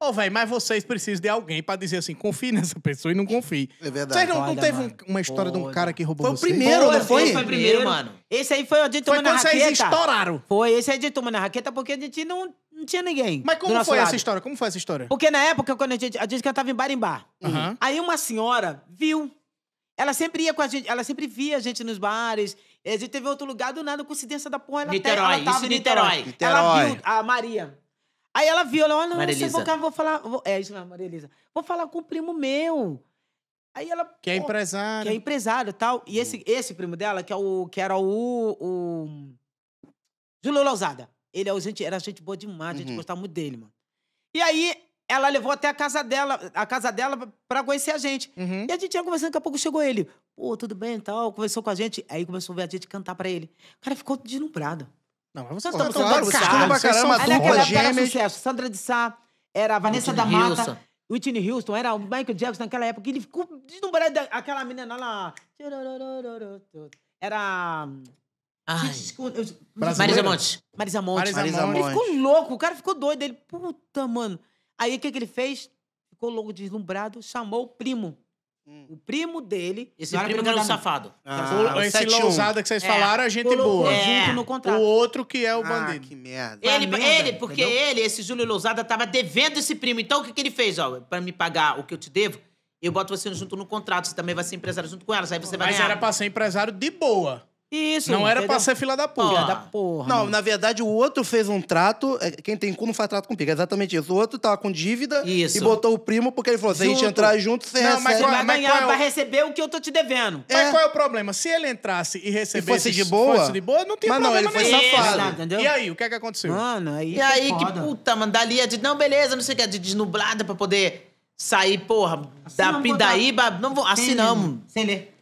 Ô, oh, velho, mas vocês precisam de alguém pra dizer assim, confie nessa pessoa e não confie. É verdade. Vocês não, não teve uma história de um cara que roubou Foi o primeiro, não foi? Assim? Foi o primeiro, mano. Assim? Esse aí foi o de Foi quando vocês estouraram. Foi, esse aí é de tomando na raqueta, porque a gente não, não tinha ninguém. Mas como foi lado. essa história? Como foi essa história? Porque na época, quando a gente, a gente cantava em bar em bar. Aí uma senhora viu. Ela sempre ia com a gente, ela sempre via a gente nos bares. A gente teve outro lugar do nada, coincidência da porra. Ela até- Niterói, ela tava isso em Niterói. Ela Niterói. viu a Maria. Aí ela viu, ela, olha, Maria não, vou, vou falar. Vou, é, isso mesmo, Maria Elisa. Vou falar com o primo meu. Aí ela. Que é empresário. Que é empresário e tal. E hum. esse, esse primo dela, que, é o, que era o. o Júlio Lousada. Ele é gente, era gente boa demais, a gente uhum. gostava muito dele, mano. E aí, ela levou até a casa dela, a casa dela pra conhecer a gente. Uhum. E a gente ia conversando, daqui a pouco chegou ele. Pô, tudo bem e tal, conversou com a gente. Aí começou a ver a gente cantar pra ele. O cara ficou deslumbrado. Não, mas vocês Pô, estão claro, vocês estudam pra caramba, a turma sucesso. Sandra de Sá, era a Vanessa da Mata. Whitney Houston, era o Michael Jackson naquela época. Ele ficou deslumbrado. Aquela menina lá... Era... Ai. Marisa Monte. Marisa Monte. Marisa Monte. Ele ficou louco, o cara ficou doido. Ele, puta, mano. Aí o que, que ele fez? Ficou louco, deslumbrado, chamou o primo. O primo dele. Esse não primo que era o safado. Ah, ah, o, esse lousada que vocês é. falaram, a é gente boa. Junto é. no contrato. O outro que é o ah, bandido. que merda. Ele, merda, ele porque entendeu? ele, esse Júlio Lousada, tava devendo esse primo. Então o que, que ele fez, ó? Pra me pagar o que eu te devo, eu boto você junto no contrato. Você também vai ser empresário junto com elas. Aí você vai Mas ganhar. era pra ser empresário de boa. Isso. Não era entendeu? pra ser fila da porra. Filha da porra. Não, mano. na verdade, o outro fez um trato. É, quem tem cu não faz trato com pica. É exatamente isso. O outro tava com dívida isso. e botou o primo porque ele falou: se a gente entrar junto, você não, recebe. Mas você vai é, mas ganhar, é o... vai receber o que eu tô te devendo. É. Mas qual é o problema? Se ele entrasse e recebesse. E fosse de boa? Fosse de boa, não tinha mas problema. Mas não, ele foi nenhum. safado. Entendeu? E aí, o que é que aconteceu? Mano, aí. E aí, que, puta, mano. Dali é de. Não, beleza, não sei o que. É de desnublada pra poder sair, porra, Assinamos da Pindaíba. Não vou. Assinamos. Sem ler.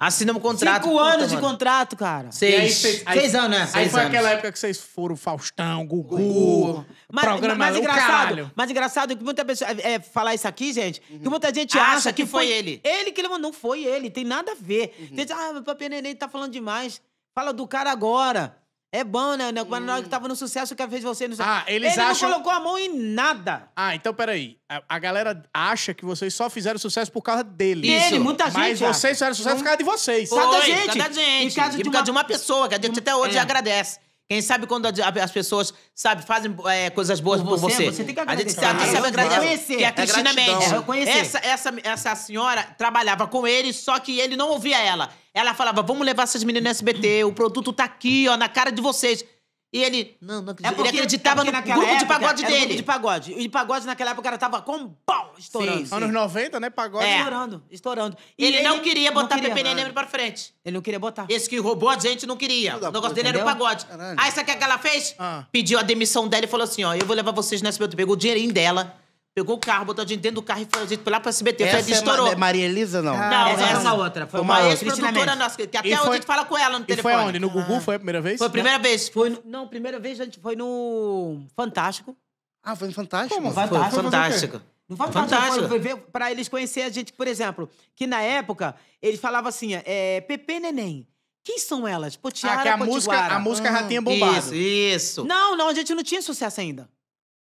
Assinamos um contrato. Cinco anos puta, de contrato, cara. Seis. Seis, aí, seis anos, né? Aí seis foi anos. aquela época que vocês foram Faustão, Gugu, Gugu. Mas, programa mas, mas engraçado, mas engraçado que muita pessoa é, é falar isso aqui, gente, uhum. que muita gente acha, acha que, que, foi ele. Ele que ele mandou, não foi ele, tem nada a ver. Uhum. Tem gente, ah, Papi Neném tá falando demais. Fala do cara agora. É bom, né? Hum. Quando na hora que tava no sucesso, que fez você no sucesso. Ah, eles ele acham... não colocou a mão em nada. Ah, então peraí. A, a galera acha que vocês só fizeram sucesso por causa dele. E Dele, muita gente. Mas vocês fizeram sucesso por causa de vocês. Foi, da gente. da gente. Por causa, de, uma... pessoa, que a gente até hoje é. agradece. Quem sabe quando as pessoas, sabe, fazem é, coisas boas por você, por você. você tem que agradecer. A gente sabe, agradecer. Que é a Cristina Mendes. É, é Essa, essa, essa senhora trabalhava com ele, só que ele não ouvia ela. Ela falava, vamos levar essas meninas no SBT, o produto tá aqui, ó, na cara de vocês. E ele. Não, não é acreditava. É ele acreditava no grupo época, de pagode dele. Grupo de pagode. E pagode naquela época o tava com pau estourando. Sim, Anos 90, né? Pagode. É. Estourando, estourando. E ele, ele não queria botar não queria. Pepe Neném pra frente. Ele não queria botar. Esse que roubou a gente não queria. O negócio dele entendeu? era o pagode. Caralho. Aí sabe o é que ela fez? Ah. Pediu a demissão dela e falou assim: ó, eu vou levar vocês nessa meu. Pegou o dinheirinho dela Pegou o carro, botou a gente dentro do carro e foi lá pro SBT. Essa é estourou. Ma Maria Elisa, não? não, essa, é outra. Foi uma, uma ex-produtora nossa, que até hoje a gente fala com ela no telefone. E foi onde? No Gugu? Ah. Foi a primeira vez? Foi a primeira não. vez. Foi, não, primeira vez a gente foi no Fantástico. Ah, foi no Fantástico? Como? Fantástico. Foi, Fantástico. Não foi fantástico. fantástico. Para eles conhecer a gente, por exemplo, que na época eles falavam assim, é, Pepe Neném. Quem são elas? Potiara, ah, que a Potiguara. música, a música hum, já ah. tinha bombado. Isso, isso. Não, não, a gente não tinha sucesso ainda.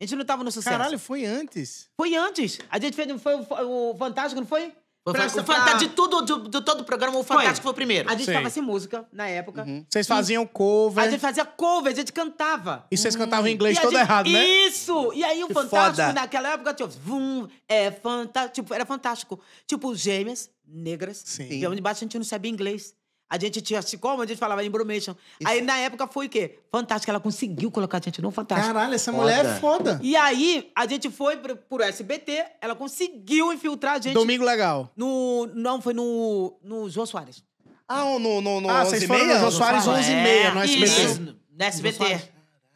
A gente não tava no sucesso. Caralho, foi antes. Foi antes. A gente fez foi o, o Fantástico, não foi? O Fantástico, tá de tudo, de, de, todo o programa, o Fantástico foi, foi o primeiro. A gente Sim. tava sem música na época. Uhum. Vocês faziam cover. A gente fazia cover, a gente cantava. E vocês hum. cantavam em inglês e todo gente, errado, né? Isso! E aí o que Fantástico, foda. naquela época, tipo, vum, é fantástico. Tipo, era fantástico. Tipo, gêmeas negras. Sim. E onde baixo a gente não sabia inglês. A gente tinha, assim, como a gente falava, em Brumation. Aí na época foi o quê? Fantástico. Ela conseguiu colocar a gente no Fantástico. Caralho, essa foda. mulher é foda. E aí a gente foi pro, pro SBT, ela conseguiu infiltrar a gente. Domingo Legal. No, não, foi no, no João Soares. Ah, no, no, no ah, 11 e meia? João Soares, 11 e meia, no SBT. Isso, no SBT.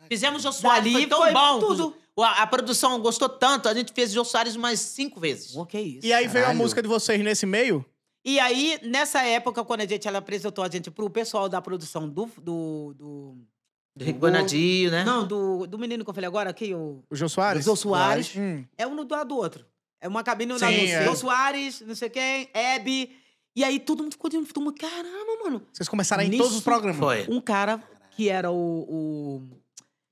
Fizemos Jô Soares, Dali foi tão foi bom. Tudo. A, a, produção gostou tanto, a gente fez Jô Soares mais cinco vezes. O que é isso? E aí Caralho. veio a música de vocês nesse meio? E aí, nessa época, quando a gente ela apresentou a gente pro pessoal da produção do. Do, do, do Rico Bonadio, né? Não, do, do menino que eu falei agora aqui, o. O Jô Soares. O Jô Soares. Hum. É um do lado do outro. É uma cabine Sim, na é. Jô Soares, não sei quem, Hebe. E aí todo mundo ficou de mundo, caramba, mano. Vocês começaram em todos os programas. Foi. Um cara que era o, o...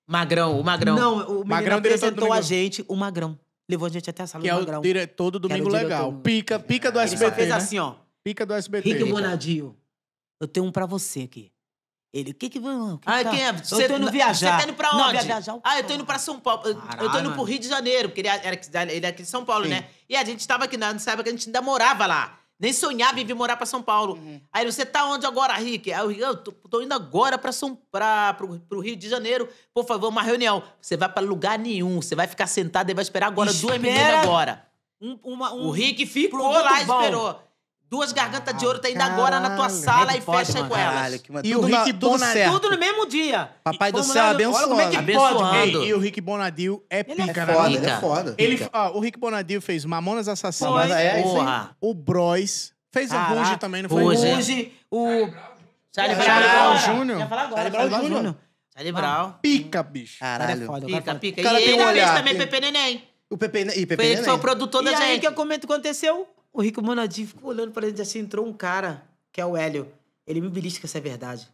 Magrão, o Magrão. Não, o Magrão apresentou a gente o Magrão levou a gente até a sala que do é Magrão. Que é o diretor do Domingo Legal. Do... Pica, pica do SBT, Ele só fez né? assim, ó. Pica do SBT. Rick então. Bonadio, eu tenho um pra você aqui. Ele, o que que... ah, tá? quem é? Você eu tô indo viajar. Você tá indo pra onde? Não, viajar, ah, eu tô indo pra São Paulo. Eu tô indo pro Rio de Janeiro, porque ele era, ele era é aqui de São Paulo, Sim. né? E a gente tava aqui, não sabe que a gente ainda morava lá. Nem sonhava em vir morar para São Paulo. Uhum. Aí você tá onde agora, Rick? Aí eu, eu tô, tô indo agora para São pra, pro, pro, Rio de Janeiro. Por favor, uma reunião. Você vai para lugar nenhum. Você vai ficar sentado e vai esperar agora Espera... duas meninas agora. Um, uma, um o Rick ficou lá e esperou. Duas gargantas de ouro tá indo ah, agora na tua sala e fecha com elas. E o Rick Bonadil. Tudo no mesmo dia. Papai do céu abençoando. é E o Rick Bonadil é, é pica, né? Ele é foda. Ele, ó, o Rick Bonadil fez Mamonas Assassinas. É, o Bros. Fez o Ruge também, não foi? Ruge. O... Charlie Brown Júnior. Charlie Brown Júnior. Charlie Brown. Pica, bicho. Caralho. É pica, pica. E ele fez também é Pepe Neném. O Pepe, Neném. Foi ele que foi o produtor da gente. E aí o que aconteceu? O Rico Monadinho ficou olhando pra gente assim, entrou um cara, que é o Hélio. Ele me belisca essa é verdade.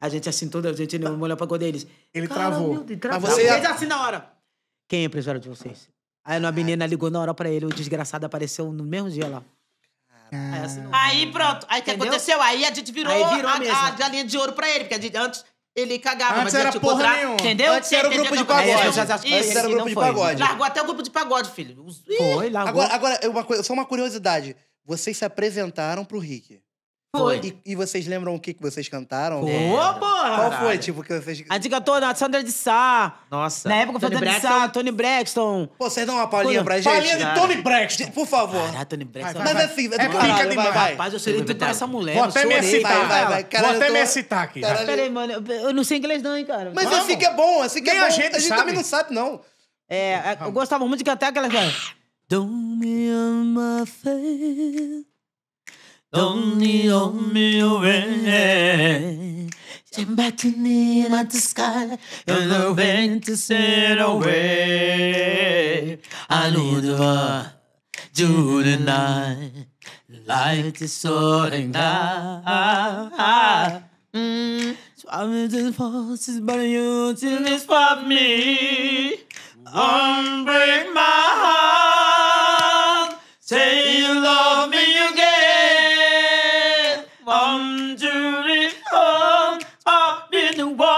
A gente assim, toda a gente não olhou pra cor deles. Ele Cara, travou. Meu Deus, travou. Mas você fez é- assim na hora. Quem é empresário de vocês? Aí uma ah, menina é. ligou na hora pra ele, o desgraçado apareceu no mesmo dia lá. Aí, aí pronto. Aí o que aconteceu? Aí a gente virou, Aí virou a, a galinha de ouro pra ele, porque a gente, antes ele cagava, Antes mas era, era tipo porra nenhuma. Entendeu? Antes Você era o grupo de pagode. É, Antes era o grupo de pagode. Largou até o grupo de pagode, filho. Foi, largou. Agora, agora uma coisa, só uma curiosidade. Vocês se apresentaram pro Rick. Foi. E, e, vocês lembram o que, vocês cantaram? Ô, porra! Qual foi, tipo, que vocês. A dica toda, Sandra de Sá. Nossa. Na época foi Sandra de Sá, Tony Braxton. Pô, vocês dão uma palhinha pra gente? Palhinha de Tony Braxton, por favor. Caralho, Tony Braxton. Mas assim, é pica caralho, demais. Vai, vai. É rapaz, eu sei chorei tanto essa mulher. Vou até me excitar. Vai, vai, Caralho, Vou até tô... me excitar aqui. Caralho. Peraí, mano, eu não sei inglês não, hein, cara. Mas Vamos. assim que é bom, assim que é Nem é bom. A gente, a gente também não sabe, não. É, é eu gostava muito de cantar aquela. Né? Don't me on my face. Only on me away. Send back to me at the sky, and the wind to sail away. I knew the war, June night, light is soaring high. Mm. So I'm the forces, but you till it's for me. break my heart, say you love. dirty home up in the water.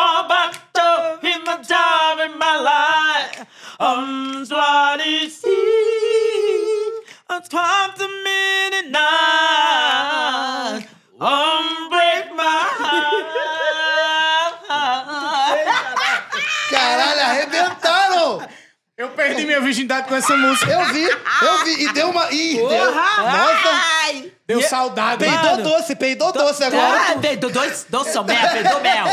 Eu perdi minha virgindade com essa música. Eu vi, eu vi. E deu uma. Ih, deu. Nossa! Deu é- saudade, Peidou Mano. doce, peidou doce agora. Ah, peidou doce, doce, mel, peidou mel.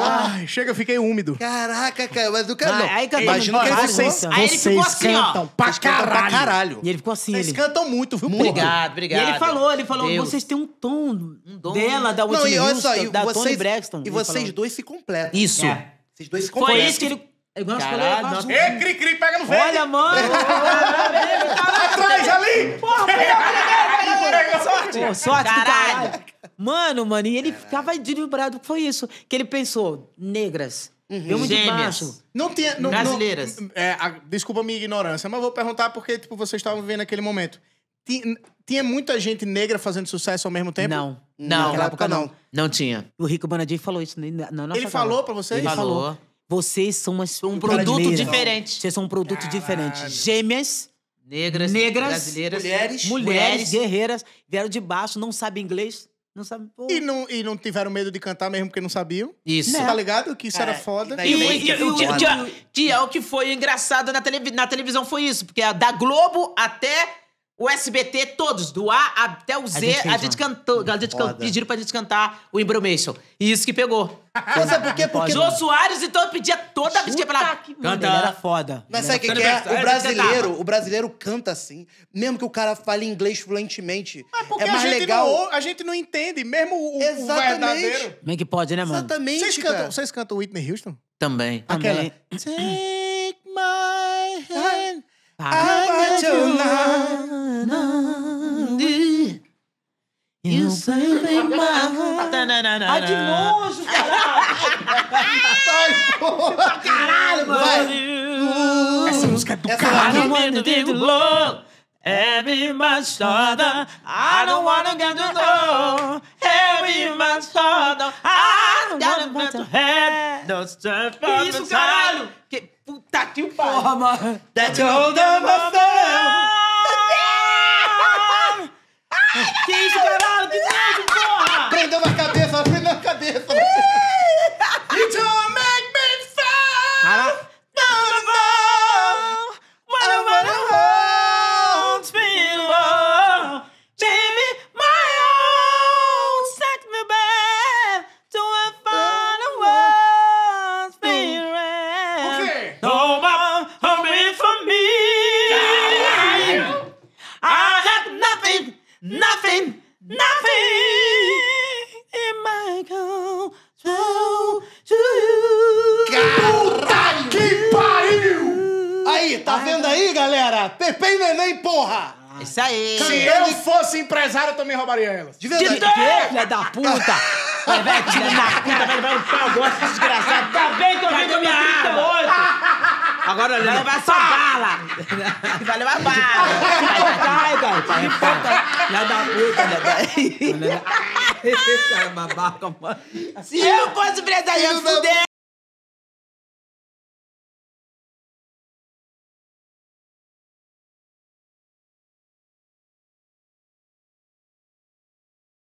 Ai, chega, eu fiquei úmido. Caraca, cara, mas do que Ah, aí cantou Imagina ele vocês, né? Aí ele ficou assim, ó. pra pra caralho. E ele ficou assim, Vocês ele... cantam muito, viu, porra? Obrigado, E obrigado. ele falou, ele falou, Deus. vocês têm um tom, dom. dela, da Whitney Não, Houston, da Tony Braxton. e vocês falou. dois se completam. Isso. É. Vocês dois se completam. Foi isso que ele é Eu gosto Caralho, Ei, Cri Cri, pega no velho! Olha, mano! Tá Atrás, ali! Porra, sorte! Pô, sorte caralho. caralho! Mano, mano, e ele caralho. ficava desvibrado. Foi isso que ele pensou. Negras. Uhum. Eu muito Não tinha... Não, Brasileiras. Não, é, a, desculpa a minha ignorância, mas vou perguntar porque, tipo, vocês estavam vivendo naquele momento. Tinha, tinha, muita gente negra fazendo sucesso ao mesmo tempo? Não. Não, naquela época não. Não, tinha. O Rico banadinho falou isso né, na, na nossa Ele cara. falou pra vocês? Ele falou. falou. Vocês são umas um produto diferente. Vocês são um produto Caralho. diferente. Gêmeas. Negras, negras brasileiras, mulheres, mulheres, guerreiras, vieram de baixo, não sabem inglês, não sabe, e, não, e não tiveram medo de cantar mesmo porque não sabiam. Isso. Né? Tá ligado? Que isso era foda. E, e, e, o, que, é o que foi engraçado na, televi na televisão foi isso. Porque da Globo até o SBT, todos, do A até o Z, a gente, fez, a gente cantou, a gente can, pediram pra gente cantar o Embromation. E isso que pegou. Mas sabe por quê? Porque Jô Soares, então, pedia toda vez que ia pra lá. Ele era foda. Mas sabe o que, que, é? O brasileiro, o brasileiro canta assim. Mesmo que o cara fale inglês fluentemente. Mas é, é mais a legal. Não, a gente não entende, mesmo o, Exatamente. o verdadeiro. Nem é que pode, né, mano? Exatamente, vocês cantam, vocês cantam Whitney Houston? Também. Aquela. Também. I got your love. You saved my heart. Ai, que nojo, caralho! Sai, Caralho, mano! Essa música é do caralho, é mano. Every much harder, I don't wanna get to know. Every much harder, I don't wanna get to head. Don't step up Isso, caralho! Que que o pai. Porra, mano. That's your hold on Que isso, caralho? Que nojo, porra! Prendeu na cabeça, prendeu na cabeça. Puta que pariu! Aí, tá vendo aí, galera? Pepe e Neném, porra! Isso aí! Se eu fosse empresário, eu também roubaria elas. De verdade. Que filha da puta! Vai, vai, tira na puta, vai, vai, um pau, gosta desgraçado. Tá bem que eu vim com minha 38! Agora olhando. Vai levar só ah! bala! Vai levar bala! Vai, vai, vai! Filha da puta, né? Cara, é babaca, mano. Se eu fosse eu fudeu!